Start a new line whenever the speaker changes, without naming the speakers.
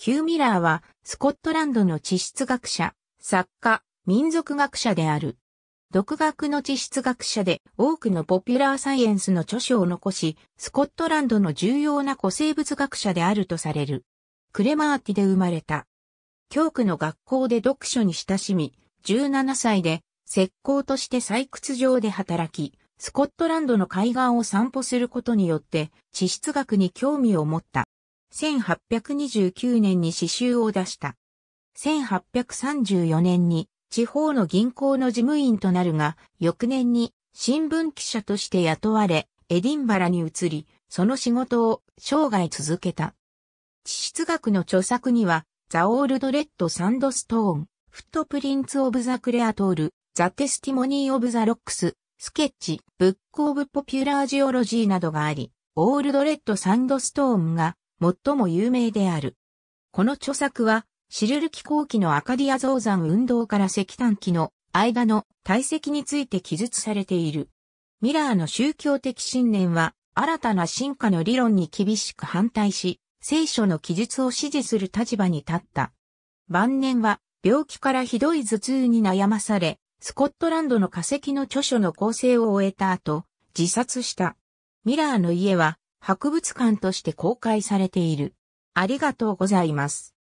ヒュー・ミラーは、スコットランドの地質学者、作家、民族学者である。独学の地質学者で多くのポピュラーサイエンスの著書を残し、スコットランドの重要な古生物学者であるとされる。クレマーティで生まれた。教区の学校で読書に親しみ、17歳で石膏として採掘場で働き、スコットランドの海岸を散歩することによって地質学に興味を持った。1829年に詩集を出した。1834年に地方の銀行の事務員となるが、翌年に新聞記者として雇われ、エディンバラに移り、その仕事を生涯続けた。地質学の著作には、ザ・オールド・レッド・サンドストーン、フットプリンツ・オブ・ザ・クレアトール、ザ・テスティモニー・オブ・ザ・ロックス、スケッチ、ブック・オブ・ポピュラー・ジオロジーなどがあり、オールド・レッド・サンドストーンが最も有名である。この著作は、シルル紀後期のアカディア造山運動から石炭期の間の体積について記述されている。ミラーの宗教的信念は、新たな進化の理論に厳しく反対し、聖書の記述を支持する立場に立った。晩年は、病気からひどい頭痛に悩まされ、スコットランドの化石の著書の構成を終えた後、自殺した。ミラーの家は博物館として公開されている。ありがとうござい
ます。